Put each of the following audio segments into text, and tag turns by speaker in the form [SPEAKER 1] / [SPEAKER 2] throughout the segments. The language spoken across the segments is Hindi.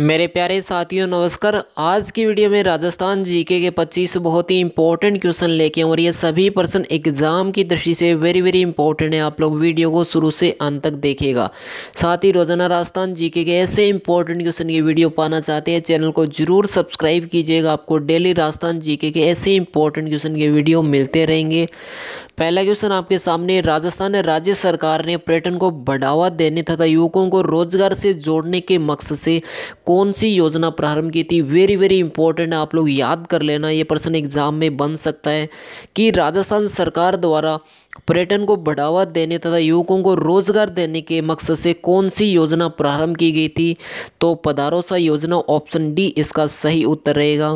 [SPEAKER 1] मेरे प्यारे साथियों नमस्कार आज की वीडियो में राजस्थान जीके के 25 बहुत ही इंपॉर्टेंट क्वेश्चन लेके और ये सभी पर्सन एग्जाम की दृष्टि से वेरी वेरी इंपॉर्टेंट है आप लोग वीडियो को शुरू से अंत तक देखेगा साथ ही रोजाना राजस्थान जीके के ऐसे इंपॉर्टेंट क्वेश्चन की वीडियो पाना चाहते हैं चैनल को जरूर सब्सक्राइब कीजिएगा आपको डेली राजस्थान जी के ऐसे इंपॉर्टेंट क्वेश्चन के वीडियो मिलते रहेंगे पहला क्वेश्चन आपके सामने राजस्थान राज्य सरकार ने पर्यटन को बढ़ावा देने तथा युवकों को रोजगार से जोड़ने के मकसद से कौन सी योजना प्रारंभ की थी वेरी वेरी इंपॉर्टेंट है आप लोग याद कर लेना ये प्रश्न एग्जाम में बन सकता है कि राजस्थान सरकार द्वारा पर्यटन को बढ़ावा देने तथा युवकों को रोजगार देने के मकसद से कौन सी योजना प्रारंभ की गई थी तो पदारोसा योजना ऑप्शन डी इसका सही उत्तर रहेगा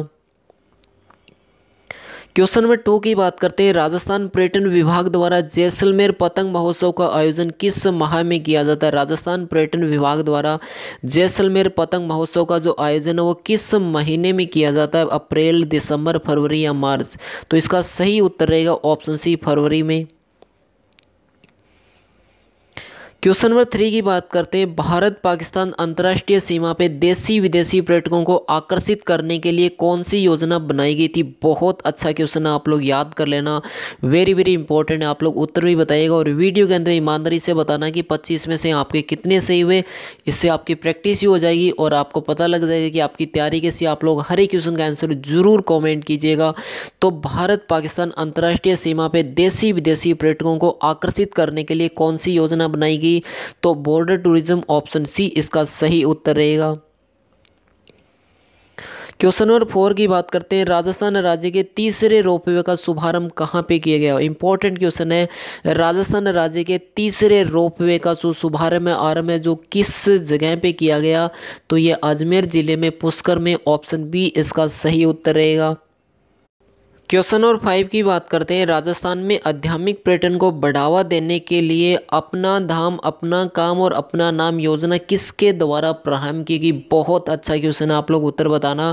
[SPEAKER 1] क्वेश्चन नंबर टू की बात करते हैं राजस्थान पर्यटन विभाग द्वारा जैसलमेर पतंग महोत्सव का आयोजन किस माह में किया जाता है राजस्थान पर्यटन विभाग द्वारा जैसलमेर पतंग महोत्सव का जो आयोजन है वो किस महीने में किया जाता है अप्रैल दिसंबर फरवरी या मार्च तो इसका सही उत्तर रहेगा ऑप्शन सी फरवरी में क्वेश्चन नंबर थ्री की बात करते हैं भारत पाकिस्तान अंतर्राष्ट्रीय सीमा पे देसी विदेशी पर्यटकों को आकर्षित करने के लिए कौन सी योजना बनाई गई थी बहुत अच्छा क्वेश्चन है आप लोग याद कर लेना वेरी वेरी इंपॉर्टेंट है आप लोग उत्तर भी बताइएगा और वीडियो के अंदर ईमानदारी से बताना कि पच्चीस में से आपके कितने सही हुए इससे आपकी प्रैक्टिस ही हो जाएगी और आपको पता लग जाएगा कि आपकी तैयारी कैसी आप लोग हर एक क्वेश्चन का आंसर जरूर कॉमेंट कीजिएगा तो भारत पाकिस्तान अंतर्राष्ट्रीय सीमा पर देसी विदेशी पर्यटकों को आकर्षित करने के लिए कौन सी योजना बनाई गई थी तो बॉर्डर टूरिज्म ऑप्शन सी इसका सही उत्तर रहेगा क्वेश्चन नंबर फोर की बात करते हैं राजस्थान राज्य के तीसरे रोपवे का शुभारंभ कहाँ पे किया गया इंपॉर्टेंट क्वेश्चन है राजस्थान राज्य के तीसरे रोपवे का जो शुभारंभ है आरंभ है जो किस जगह पे किया गया तो ये अजमेर ज़िले में पुष्कर में ऑप्शन बी इसका सही उत्तर रहेगा क्वेश्चन नंबर फाइव की बात करते हैं राजस्थान में आध्यात्मिक पर्यटन को बढ़ावा देने के लिए अपना धाम अपना काम और अपना नाम योजना किसके द्वारा प्रारंभ की गई बहुत अच्छा क्वेश्चन है आप लोग उत्तर बताना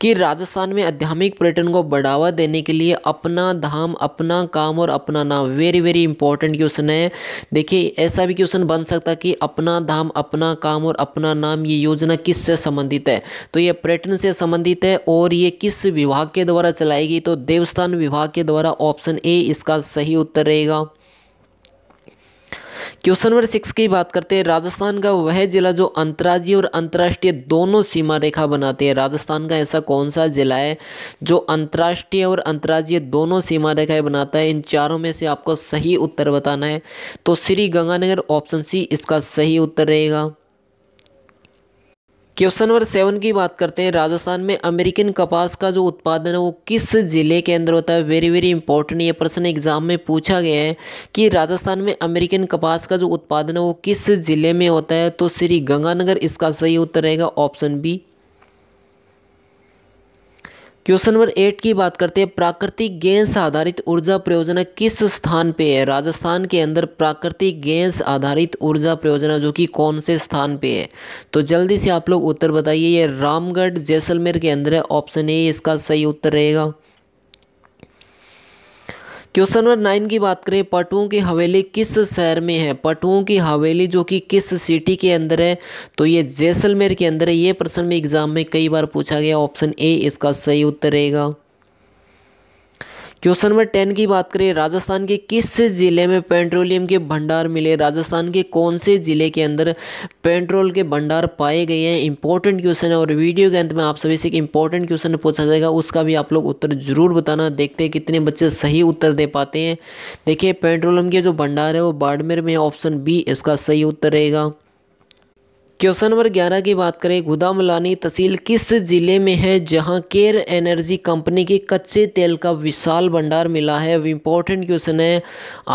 [SPEAKER 1] कि राजस्थान में आध्यात्मिक पर्यटन को बढ़ावा देने के लिए अपना धाम अपना काम और अपना नाम वेरी वेरी इंपॉर्टेंट क्वेश्चन है देखिए ऐसा भी क्वेश्चन बन सकता कि अपना धाम अपना काम और अपना नाम ये योजना किससे संबंधित है तो ये पर्यटन से संबंधित है और ये किस विभाग के द्वारा चलाएगी तो देवस्थान विभाग के द्वारा ऑप्शन ए इसका सही उत्तर रहेगा क्वेश्चन नंबर सिक्स की बात करते हैं राजस्थान का वह जिला जो अंतर्राज्यीय और अंतर्राष्ट्रीय दोनों सीमा रेखा बनाते हैं राजस्थान का ऐसा कौन सा जिला है जो अंतर्राष्ट्रीय और अंतर्राज्यीय दोनों सीमा रेखाएं बनाता है इन चारों में से आपको सही उत्तर बताना है तो श्री गंगानगर ऑप्शन सी इसका सही उत्तर रहेगा क्वेश्चन नंबर सेवन की बात करते हैं राजस्थान में अमेरिकन कपास का जो उत्पादन है वो किस ज़िले के अंदर होता है वेरी वेरी इंपॉर्टेंट ये प्रश्न एग्जाम में पूछा गया है कि राजस्थान में अमेरिकन कपास का जो उत्पादन है वो किस ज़िले में होता है तो श्री गंगानगर इसका सही उत्तर रहेगा option B question number eight की बात करते हैं प्राकृतिक गैस आधारित ऊर्जा परियोजना किस स्थान पे है राजस्थान के अंदर प्राकृतिक गैस आधारित ऊर्जा परियोजना जो कि कौन से स्थान पे है तो जल्दी से आप लोग उत्तर बताइए ये रामगढ़ जैसलमेर के अंदर है ऑप्शन ए इसका सही उत्तर रहेगा क्वेश्चन नंबर नाइन की बात करें पटुओं की हवेली किस शहर में है पटुओं की हवेली जो कि किस सिटी के अंदर है तो ये जैसलमेर के अंदर है ये प्रश्न में एग्जाम में कई बार पूछा गया ऑप्शन ए इसका सही उत्तर रहेगा क्वेश्चन नंबर टेन की बात करें राजस्थान के किस जिले में पेट्रोलियम के भंडार मिले राजस्थान के कौन से जिले के अंदर पेट्रोल के भंडार पाए गए हैं इंपॉर्टेंट क्वेश्चन है और वीडियो के अंत में आप सभी से एक इंपॉर्टेंट क्वेश्चन पूछा जाएगा उसका भी आप लोग उत्तर जरूर बताना देखते हैं कितने बच्चे सही उत्तर दे पाते हैं देखिए पेट्रोलियम के जो भंडार है वो बाड़मेर में ऑप्शन बी इसका सही उत्तर रहेगा क्वेश्चन नंबर ग्यारह की बात करें गुदामलानी तहसील किस ज़िले में है जहां केयर एनर्जी कंपनी के कच्चे तेल का विशाल भंडार मिला है अब इम्पोर्टेंट क्वेश्चन है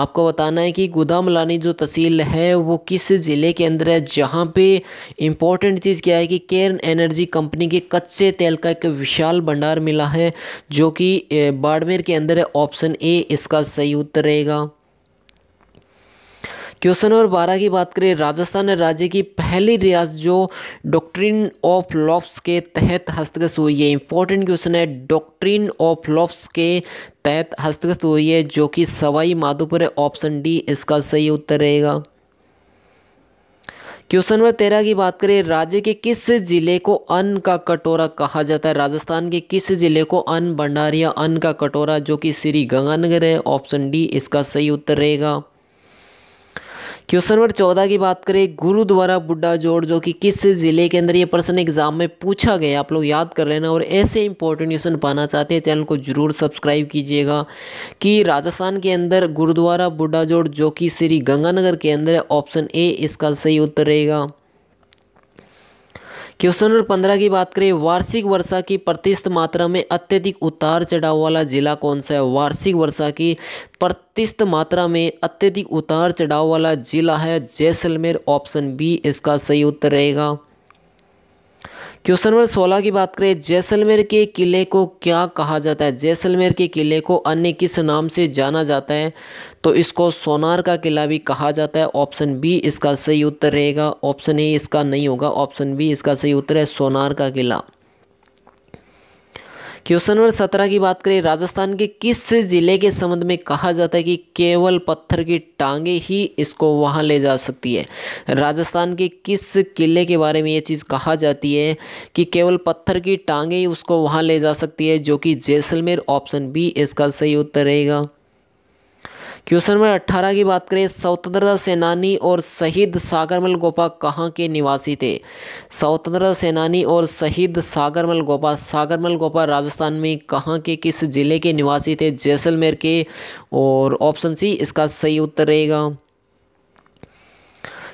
[SPEAKER 1] आपको बताना है कि गुदामलानी जो तहसील है वो किस ज़िले के अंदर है जहां पे इम्पोर्टेंट चीज़ क्या है कि केयर एनर्जी कंपनी के कच्चे तेल का एक विशाल भंडार मिला है जो कि बाड़मेर के अंदर है ऑप्शन ए इसका सही उत्तर रहेगा क्वेश्चन नंबर बारह की बात करें राजस्थान राज्य की पहली रियासत जो डॉक्ट्रिन ऑफ लॉप्स के तहत हस्तगत हुई है इंपॉर्टेंट क्वेश्चन है डॉक्ट्रिन ऑफ लॉप्स के तहत हस्तगत हुई है जो कि सवाई माधोपुर है ऑप्शन डी इसका सही उत्तर रहेगा क्वेश्चन नंबर तेरह की बात करें राज्य के किस जिले को अन्न का कटोरा कहा जाता है राजस्थान के किस जिले को अन्न भंडार या अन्न का कटोरा जो कि श्री गंगानगर है ऑप्शन डी इसका सही उत्तर रहेगा क्वेश्चन नंबर चौदह की बात करें गुरुद्वारा बुड्ढा जोड़ जो कि किस ज़िले के अंदर ये प्रश्न एग्जाम में पूछा गया आप लोग याद कर लेना और ऐसे इंपॉर्टेंट क्वेश्चन पाना चाहते हैं चैनल को जरूर सब्सक्राइब कीजिएगा कि राजस्थान के अंदर गुरुद्वारा बुड्ढा जोड़ जो कि श्री गंगानगर के अंदर ऑप्शन ए इसका सही उत्तर रहेगा क्वेश्चन नंबर पंद्रह की बात करें वार्षिक वर्षा की प्रतिशत मात्रा में अत्यधिक उतार चढ़ाव वाला जिला कौन सा है वार्षिक वर्षा की प्रतिशत मात्रा में अत्यधिक उतार चढ़ाव वाला जिला है जैसलमेर ऑप्शन बी इसका सही उत्तर रहेगा क्वेश्चन नंबर सोलह की बात करें जैसलमेर के किले को क्या कहा जाता है जैसलमेर के किले को अन्य किस नाम से जाना जाता है तो इसको सोनार का किला भी कहा जाता है ऑप्शन बी इसका सही उत्तर रहेगा ऑप्शन ए इसका नहीं होगा ऑप्शन बी इसका सही उत्तर है सोनार का किला क्वेश्चन नंबर सत्रह की बात करें राजस्थान के किस जिले के संबंध में कहा जाता है कि केवल पत्थर की टांगे ही इसको वहाँ ले जा सकती है राजस्थान के किस किले के बारे में ये चीज़ कहा जाती है कि केवल पत्थर की टांगे ही उसको वहाँ ले जा सकती है जो कि जैसलमेर ऑप्शन बी इसका सही उत्तर रहेगा क्वेश्चन नंबर अट्ठारह की बात करें स्वतंत्रता सेनानी और शहीद सागरमल गोपा कहाँ के निवासी थे स्वतंत्रता सेनानी और शहीद सागरमल गोपा सागरमल गोपा राजस्थान में कहाँ के किस जिले के निवासी थे जैसलमेर के और ऑप्शन सी इसका सही उत्तर रहेगा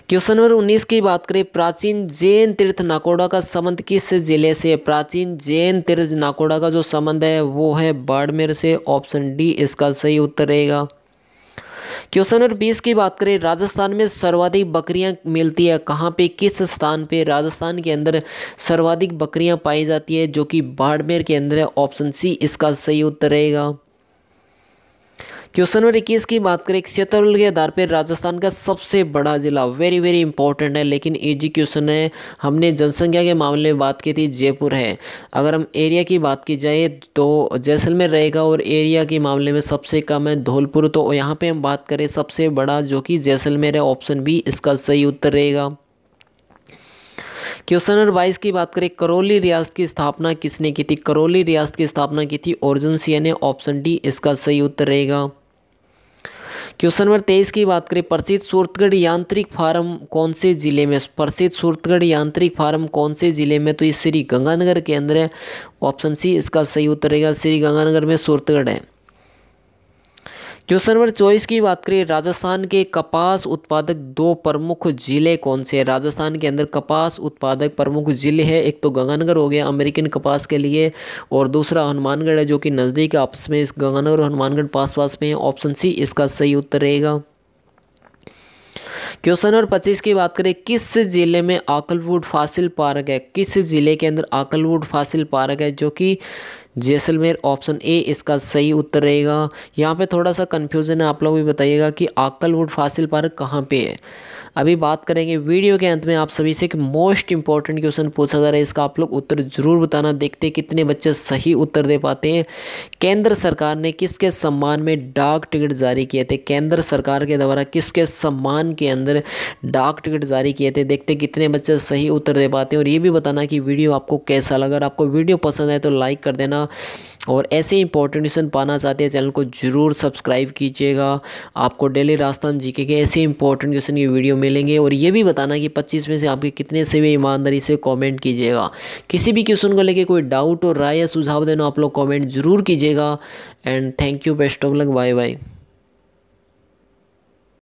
[SPEAKER 1] क्वेश्चन नंबर 19 की बात करें प्राचीन जैन तीर्थ नाकोड़ा का संबंध किस जिले से प्राचीन जैन तीर्थ नाकोड़ा का जो संबंध है वो है बाड़मेर से ऑप्शन डी इसका सही उत्तर रहेगा क्वेश्चन नंबर बीस की बात करें राजस्थान में सर्वाधिक बकरियां मिलती है कहाँ पे किस स्थान पे राजस्थान के अंदर सर्वाधिक बकरियां पाई जाती है जो कि बाड़मेर के अंदर है ऑप्शन सी इसका सही उत्तर रहेगा क्वेश्चन नंबर इक्कीस की बात करें क्षेत्रफल के आधार पर राजस्थान का सबसे बड़ा जिला वेरी वेरी इंपॉर्टेंट है लेकिन इजी क्वेश्चन है हमने जनसंख्या के मामले में बात की थी जयपुर है अगर हम एरिया की बात की जाए तो जैसलमेर रहेगा और एरिया के मामले में सबसे कम है धौलपुर तो यहाँ पर हम बात करें सबसे बड़ा जो कि जैसलमेर है ऑप्शन बी इसका सही उत्तर रहेगा क्वेश्चन नंबर बाईस की बात करें करौली रियासत की स्थापना किसने की थी करौली रियासत की स्थापना की थी ओर्जनसिया ने ऑप्शन डी इसका सही उत्तर रहेगा क्वेश्चन नंबर तेईस की बात करें प्रसिद्ध सूरतगढ़ यांत्रिक फार्म कौन से ज़िले में प्रसिद्ध सूरतगढ़ यांत्रिक फार्म कौन से ज़िले में तो ये श्री गंगानगर के अंदर है ऑप्शन सी इसका सही उत्तर रहेगा श्री गंगानगर में सूरतगढ़ है क्वेश्चन नंबर चौबीस की बात करें राजस्थान के कपास उत्पादक दो प्रमुख ज़िले कौन से हैं राजस्थान के अंदर कपास उत्पादक प्रमुख ज़िले हैं एक तो गंगानगर हो गया अमेरिकन कपास के लिए और दूसरा हनुमानगढ़ है जो कि नज़दीक आपस में इस गंगानगर और हनुमानगढ़ पास पास में है ऑप्शन सी इसका सही उत्तर रहेगा क्वेश्चन नंबर पच्चीस की बात करें किस ज़िले में आकलवुड फासिल पार्क है किस ज़िले के अंदर आकलवुड फासिल पार्क है जो कि जैसलमेर ऑप्शन ए इसका सही उत्तर रहेगा यहाँ पे थोड़ा सा कन्फ्यूज़न है आप लोग भी बताइएगा कि आकलवुड फासिल पार्क कहाँ पे है अभी बात करेंगे वीडियो के अंत में आप सभी से एक मोस्ट इंपॉर्टेंट क्वेश्चन पूछा जा रहा है इसका आप लोग उत्तर जरूर बताना देखते कितने बच्चे सही उत्तर दे पाते हैं केंद्र सरकार ने किसके सम्मान में डाक टिकट जारी किए थे केंद्र सरकार के द्वारा किसके सम्मान के अंदर डाक टिकट जारी किए थे देखते कितने बच्चे सही उत्तर दे पाते हैं और ये भी बताना कि वीडियो आपको कैसा लगा अगर आपको वीडियो पसंद आए तो लाइक कर देना और ऐसे इंपॉर्टेंट क्वेश्चन पाना चाहते हैं चैनल को जरूर सब्सक्राइब कीजिएगा आपको डेली राजस्थान जीके के ऐसे इंपॉर्टेंट क्वेश्चन की वीडियो मिलेंगे और ये भी बताना कि 25 में से आपके कितने से भी ईमानदारी से कमेंट कीजिएगा किसी भी क्वेश्चन को लेके कोई डाउट और राय या सुझाव देना आप लोग कॉमेंट जरूर कीजिएगा and thank you best of luck bye bye